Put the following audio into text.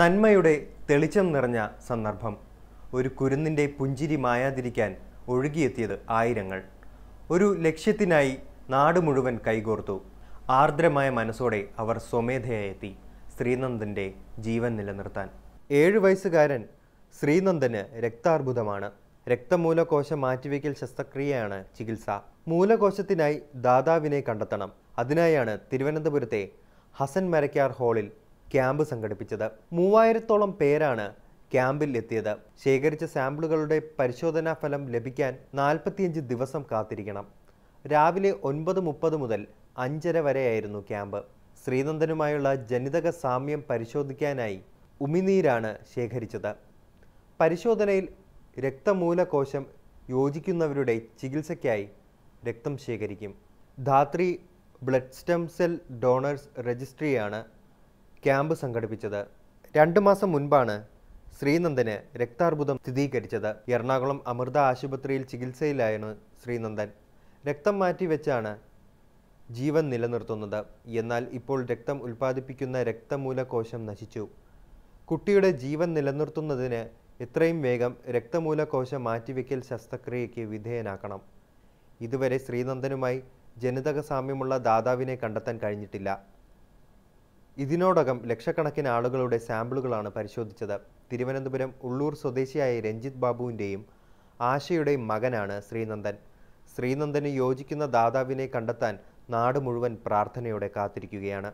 നന്മയുടെ തെളിച്ചം നിറഞ്ഞ സന്ദർഭം ഒരു കുരുന്നിൻ്റെ പുഞ്ചിരി മായാതിരിക്കാൻ ഒഴുകിയെത്തിയത് ആയിരങ്ങൾ ഒരു ലക്ഷ്യത്തിനായി നാട് മുഴുവൻ കൈകോർത്തു ആർദ്രമായ മനസ്സോടെ അവർ സ്വമേധയായെത്തി ശ്രീനന്ദൻ്റെ ജീവൻ നിലനിർത്താൻ ഏഴു വയസ്സുകാരൻ ശ്രീനന്ദന് രക്താർബുദമാണ് രക്തമൂലകോശം മാറ്റിവെക്കൽ ശസ്ത്രക്രിയയാണ് ചികിത്സ മൂലകോശത്തിനായി ദാതാവിനെ കണ്ടെത്തണം അതിനായാണ് തിരുവനന്തപുരത്തെ ഹസൻ മരക്കാർ ഹാളിൽ ക്യാമ്പ് സംഘടിപ്പിച്ചത് മൂവായിരത്തോളം പേരാണ് ക്യാമ്പിൽ എത്തിയത് ശേഖരിച്ച സാമ്പിളുകളുടെ പരിശോധനാ ഫലം ലഭിക്കാൻ നാൽപ്പത്തിയഞ്ച് ദിവസം കാത്തിരിക്കണം രാവിലെ ഒൻപത് മുപ്പത് മുതൽ അഞ്ചര വരെയായിരുന്നു ക്യാമ്പ് ശ്രീനന്ദനുമായുള്ള ജനിതക സാമ്യം പരിശോധിക്കാനായി ഉമിനീരാണ് ശേഖരിച്ചത് പരിശോധനയിൽ രക്തമൂലകോശം യോജിക്കുന്നവരുടെ ചികിത്സയ്ക്കായി രക്തം ശേഖരിക്കും Dhathri blood stem cell donors രജിസ്ട്രിയാണ് ക്യാമ്പ് സംഘടിപ്പിച്ചത് രണ്ട് മാസം മുൻപാണ് ശ്രീനന്ദന് രക്താർബുദം സ്ഥിരീകരിച്ചത് എറണാകുളം അമൃത ആശുപത്രിയിൽ ചികിത്സയിലായിരുന്നു ശ്രീനന്ദൻ രക്തം മാറ്റിവെച്ചാണ് ജീവൻ നിലനിർത്തുന്നത് എന്നാൽ ഇപ്പോൾ രക്തം ഉൽപ്പാദിപ്പിക്കുന്ന രക്തമൂലകോശം നശിച്ചു കുട്ടിയുടെ ജീവൻ നിലനിർത്തുന്നതിന് എത്രയും വേഗം രക്തമൂലകോശം മാറ്റിവെക്കൽ ശസ്ത്രക്രിയയ്ക്ക് വിധേയനാക്കണം ഇതുവരെ ശ്രീനന്ദനുമായി ജനിതക സാമ്യമുള്ള ദാതാവിനെ കണ്ടെത്താൻ കഴിഞ്ഞിട്ടില്ല ഇതിനോടകം ലക്ഷക്കണക്കിന് ആളുകളുടെ സാമ്പിളുകളാണ് പരിശോധിച്ചത് തിരുവനന്തപുരം ഉള്ളൂർ സ്വദേശിയായ രഞ്ജിത് ബാബുവിൻ്റെയും ആശയുടെയും മകനാണ് ശ്രീനന്ദൻ ശ്രീനന്ദന് യോജിക്കുന്ന ദാതാവിനെ കണ്ടെത്താൻ നാട് മുഴുവൻ പ്രാർത്ഥനയോടെ കാത്തിരിക്കുകയാണ്